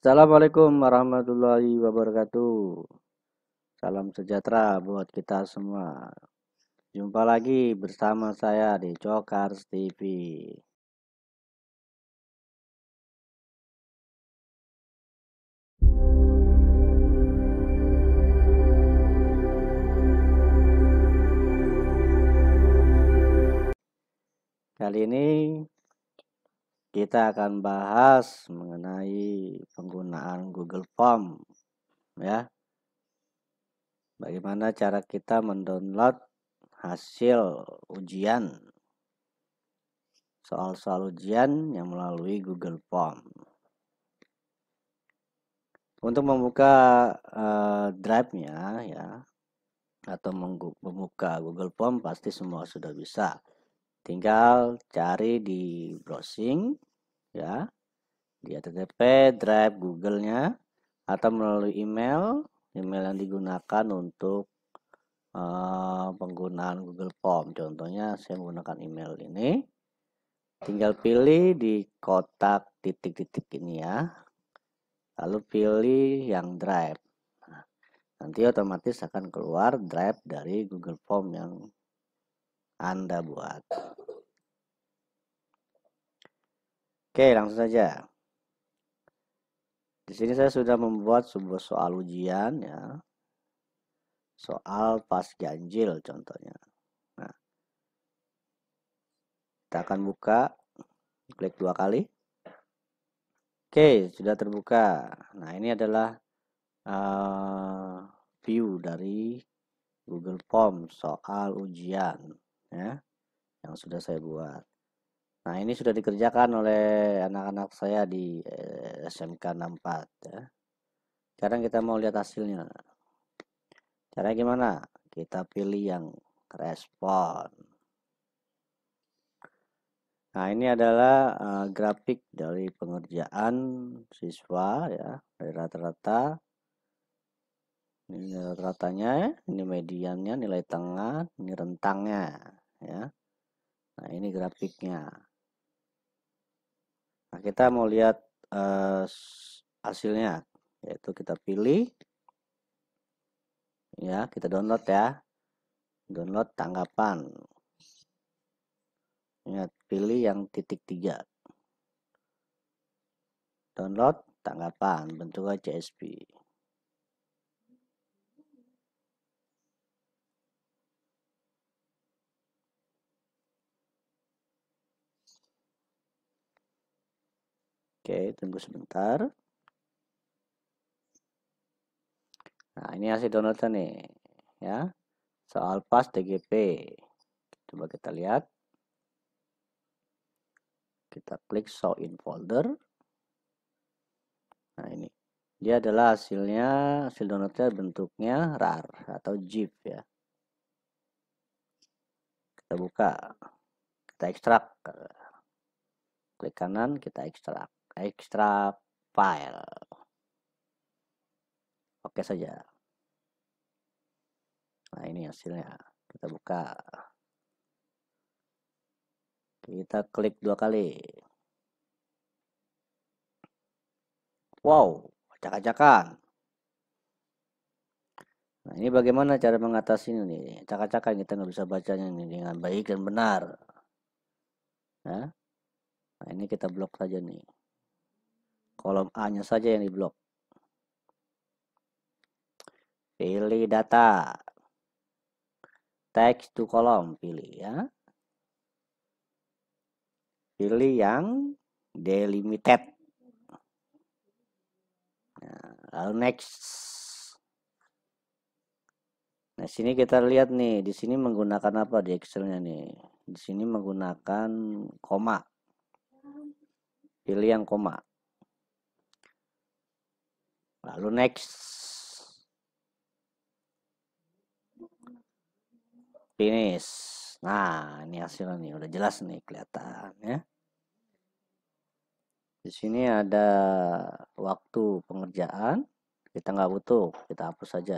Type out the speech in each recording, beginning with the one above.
Assalamualaikum warahmatullahi wabarakatuh. Salam sejahtera buat kita semua. Jumpa lagi bersama saya di Cokars TV. Kali ini kita akan bahas mengenai penggunaan Google Form ya. Bagaimana cara kita mendownload hasil ujian soal-soal ujian yang melalui Google Form. Untuk membuka uh, drive-nya ya atau membuka Google Form pasti semua sudah bisa tinggal cari di browsing ya di http drive googlenya atau melalui email email yang digunakan untuk uh, penggunaan Google Form contohnya saya menggunakan email ini tinggal pilih di kotak titik-titik ini ya lalu pilih yang drive nah, nanti otomatis akan keluar drive dari Google Form yang anda buat. Oke, langsung saja. Di sini saya sudah membuat sebuah soal ujian ya. Soal pas ganjil contohnya. Nah. Kita akan buka klik dua kali. Oke, sudah terbuka. Nah, ini adalah uh, view dari Google Form soal ujian ya yang sudah saya buat. Nah ini sudah dikerjakan oleh anak-anak saya di eh, SMK 64 ya. Sekarang kita mau lihat hasilnya. Caranya gimana? Kita pilih yang respon. Nah ini adalah uh, grafik dari pengerjaan siswa ya dari rata-rata ini rata-ratanya ya. ini mediannya nilai tengah ini rentangnya ya. Nah, ini grafiknya. Nah, kita mau lihat uh, hasilnya yaitu kita pilih ya, kita download ya. Download tanggapan. Ingat pilih yang titik tiga. Download tanggapan bentuknya CSV. Oke, tunggu sebentar. Nah, ini hasil downloadnya nih, ya. Soal pas TGP. Coba kita lihat. Kita klik show in folder. Nah, ini. Dia adalah hasilnya, hasil downloadnya bentuknya RAR atau zip ya. Kita buka. Kita ekstrak. Klik kanan, kita ekstrak extra file oke saja nah ini hasilnya kita buka kita klik dua kali wow acak-acakan nah ini bagaimana cara mengatasi ini acak-acakan kita nggak bisa bacanya ini dengan baik dan benar nah, nah ini kita blok saja nih Kolom A-nya saja yang diblok. Pilih data. Text to kolom pilih ya. Pilih yang delimited. Nah, lalu next. Nah, sini kita lihat nih, di sini menggunakan apa di Excel-nya nih? Di sini menggunakan koma. Pilih yang koma. Lalu next. Finish. Nah, ini hasilnya nih, udah jelas nih kelihatan ya. Di sini ada waktu pengerjaan, kita nggak butuh, kita hapus saja.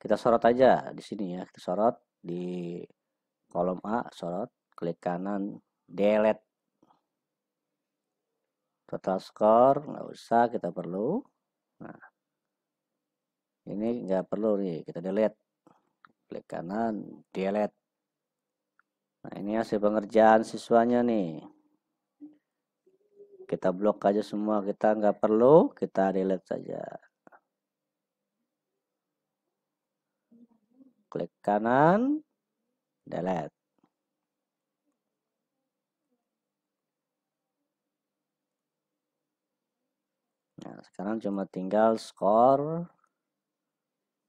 Kita sorot aja di sini ya, kita sorot di kolom A, sorot, klik kanan, delete. Total score nggak usah, kita perlu Nah, ini nggak perlu nih, kita delete. Klik kanan, delete. Nah, ini hasil pengerjaan siswanya nih. Kita blok aja semua, kita nggak perlu, kita delete saja. Klik kanan, delete. Sekarang cuma tinggal skor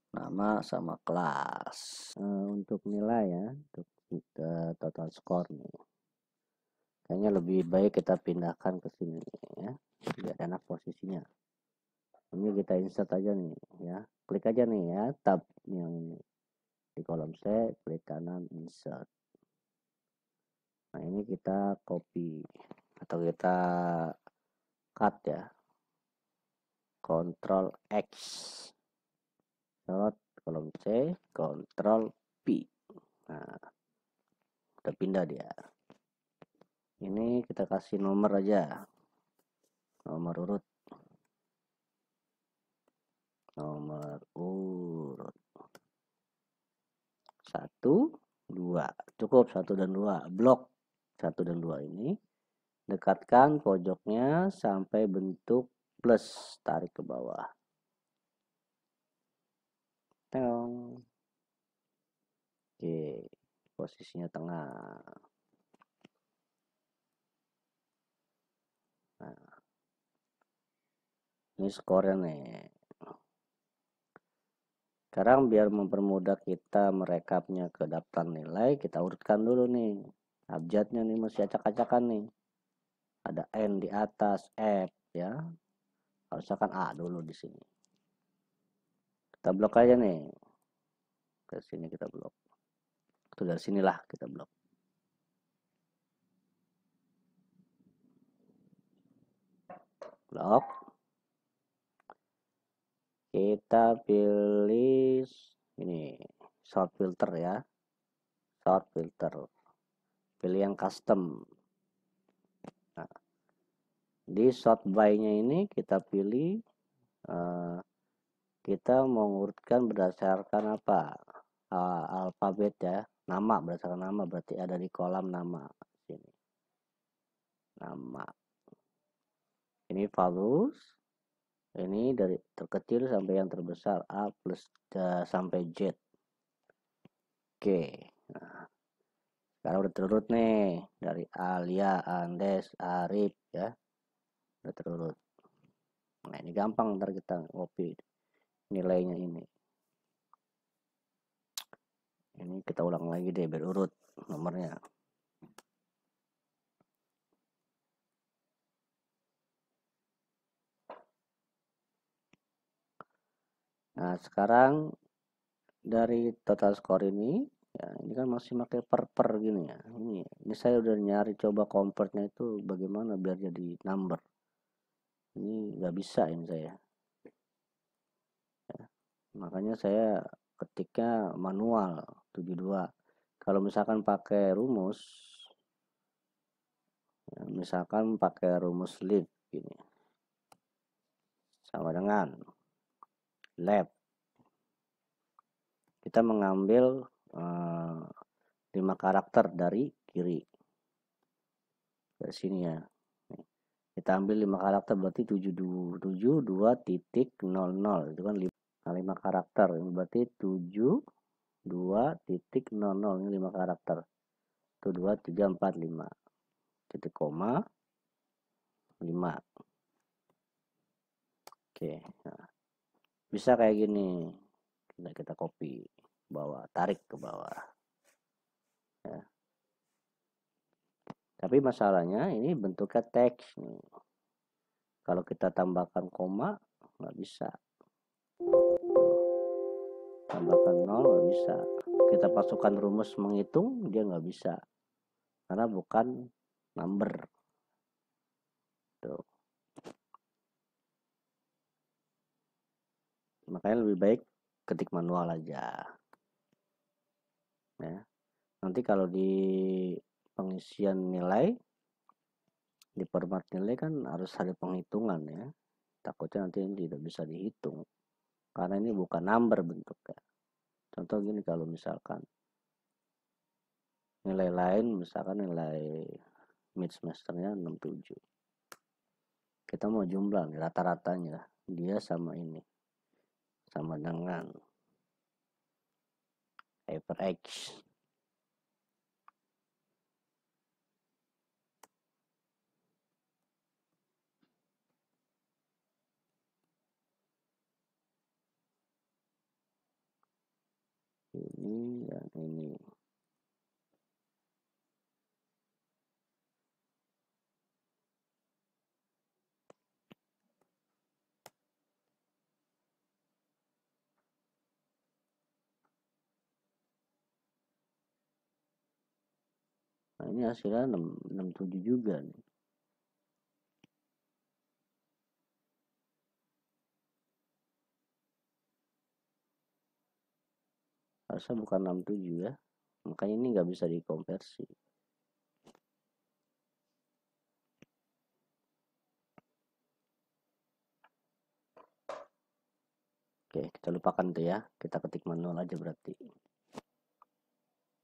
nama sama kelas. uh, untuk nilai ya, untuk kita total skor nih. Kayaknya lebih baik kita pindahkan ke sini ya, biar enak posisinya. Ini kita insert aja nih ya. Klik aja nih ya tab yang ini di kolom C, klik kanan insert. Nah, ini kita copy atau kita cut ya Ctrl X not kolom C Ctrl P nah udah pindah dia ini kita kasih nomor aja nomor urut nomor urut satu dua cukup satu dan dua blok satu dan dua ini dekatkan pojoknya sampai bentuk plus tarik ke bawah Teng. Oke, posisinya tengah. Nah. Ini skornya nih. Sekarang biar mempermudah kita merekapnya ke daftar nilai, kita urutkan dulu nih. Abjadnya nih masih acak-acakan nih. Ada N di atas F ya harusnya kan A dulu di sini kita blok aja nih ke sini kita blok itu dari sinilah kita blok blok kita pilih ini short filter ya short filter pilih yang custom di short buy nya ini kita pilih uh, kita mengurutkan berdasarkan apa uh, alfabet ya nama berdasarkan nama berarti ada di kolam nama sini nama ini valus ini dari terkecil sampai yang terbesar a plus uh, sampai z oke nah, sekarang udah turut nih dari Alia Andes Arif ya berturut-turut nah ini gampang ntar kita copy nilainya ini ini kita ulang lagi deh berurut nomornya Nah, sekarang dari total skor ini, ya, ini kan masih pakai per per gini ya. Ini, ini saya udah nyari coba convertnya itu bagaimana biar jadi number ini nggak bisa ini saya ya. makanya saya ketiknya manual 72 kalau misalkan pakai rumus ya, misalkan pakai rumus lib ini, sama dengan lab kita mengambil eh, 5 karakter dari kiri dari sini ya kita ambil 5 karakter berarti 722 itu kan 5, 5 nah, karakter ini berarti 72.00 ini 5 karakter 1 2 3 4 5 titik koma 5 oke nah, bisa kayak gini nah, kita copy bawah tarik ke bawah ya tapi masalahnya ini bentuknya teks Kalau kita tambahkan koma nggak bisa. Tambahkan nol nggak bisa. Kita pasukan rumus menghitung dia nggak bisa karena bukan number. Tuh. Makanya lebih baik ketik manual aja. Ya. Nanti kalau di pengisian nilai di format nilai kan harus ada penghitungan ya takutnya nanti ini tidak bisa dihitung karena ini bukan number bentuknya contoh gini kalau misalkan nilai lain misalkan nilai mid semesternya 67 kita mau jumlah nih rata-ratanya dia sama ini sama dengan hyper x ini iya, dan ini Nah, ini hasilnya 6, 67 juga nih. harusnya bukan 67 ya makanya ini nggak bisa dikonversi Oke, kita lupakan tuh ya. Kita ketik manual aja berarti.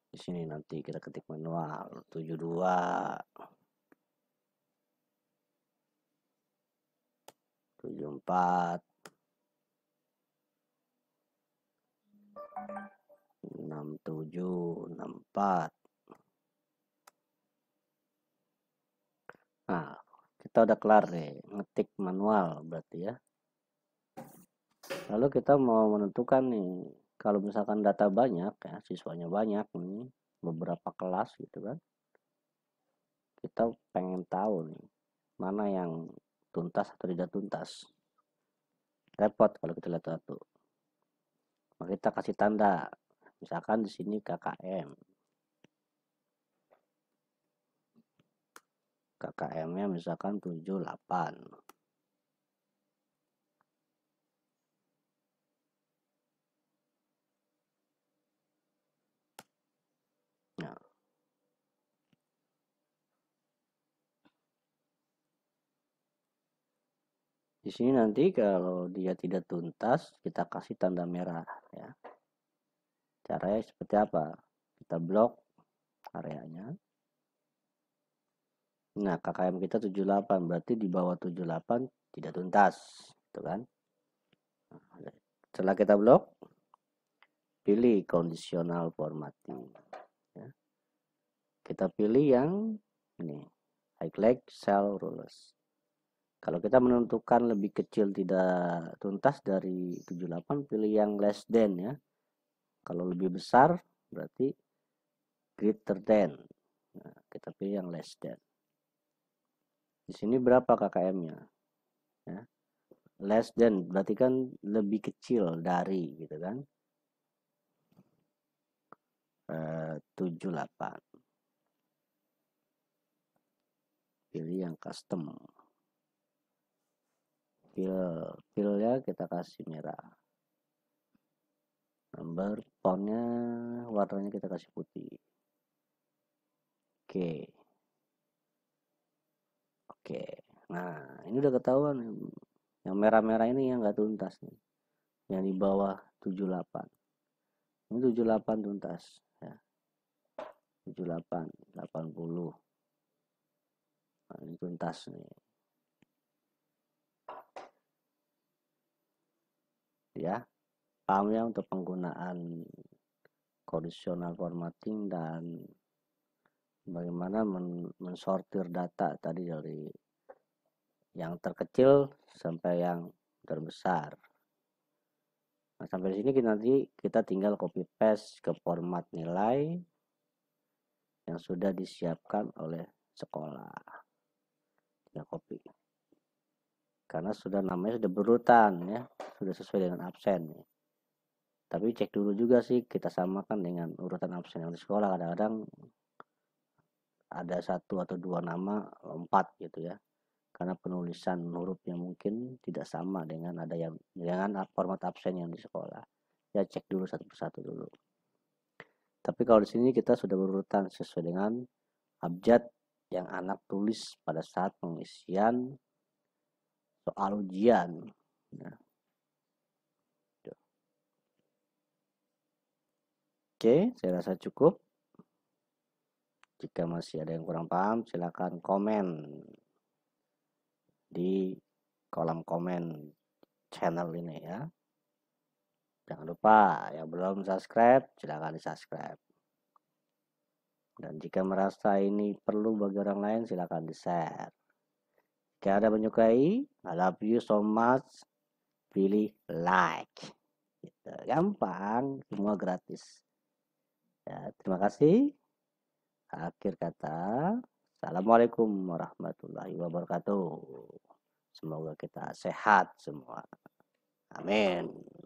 Di sini nanti kita ketik manual 72. tujuh empat enam tujuh enam empat nah kita udah kelar nih ngetik manual berarti ya lalu kita mau menentukan nih kalau misalkan data banyak ya siswanya banyak nih beberapa kelas gitu kan kita pengen tahu nih mana yang tuntas atau tidak tuntas repot kalau kita lihat satu maka kita kasih tanda misalkan di sini KKM KKM nya misalkan 78 ya. di sini nanti kalau dia tidak tuntas kita kasih tanda merah ya Caranya seperti apa? Kita blok areanya. Nah, KKM kita 78, berarti di bawah 78 tidak tuntas, gitu kan? Setelah kita blok, pilih kondisional formatting. Ya. Kita pilih yang ini, highlight cell rules. Kalau kita menentukan lebih kecil tidak tuntas dari 78, pilih yang less than ya. Kalau lebih besar berarti greater than. Nah, kita pilih yang less than. Di sini berapa KKM-nya? Ya. Less than berarti kan lebih kecil dari gitu kan. Eh, uh, 78. Pilih yang custom. Fill, fill ya kita kasih merah number fontnya warnanya kita kasih putih oke okay. oke okay. nah ini udah ketahuan yang merah-merah ini yang nggak tuntas nih yang di bawah 78 ini 78 tuntas ya 78 80 nah, ini tuntas nih ya paham ya untuk penggunaan kondisional formatting dan bagaimana men mensortir data tadi dari yang terkecil sampai yang terbesar nah sampai di sini kita, nanti kita tinggal copy paste ke format nilai yang sudah disiapkan oleh sekolah ya copy karena sudah namanya sudah berurutan ya sudah sesuai dengan absen ya tapi cek dulu juga sih kita samakan dengan urutan absen yang di sekolah kadang-kadang ada satu atau dua nama lompat gitu ya karena penulisan hurufnya mungkin tidak sama dengan ada yang dengan format absen yang di sekolah ya cek dulu satu persatu dulu tapi kalau di sini kita sudah berurutan sesuai dengan abjad yang anak tulis pada saat pengisian soal ujian nah, Oke, saya rasa cukup. Jika masih ada yang kurang paham, silakan komen di kolom komen channel ini ya. Jangan lupa yang belum subscribe, silakan di subscribe. Dan jika merasa ini perlu bagi orang lain, silakan di share. Jika ada menyukai, I love you so much. Pilih like. Gitu. Gampang, semua gratis. Ya, terima kasih. Akhir kata, Assalamualaikum warahmatullahi wabarakatuh. Semoga kita sehat semua. Amin.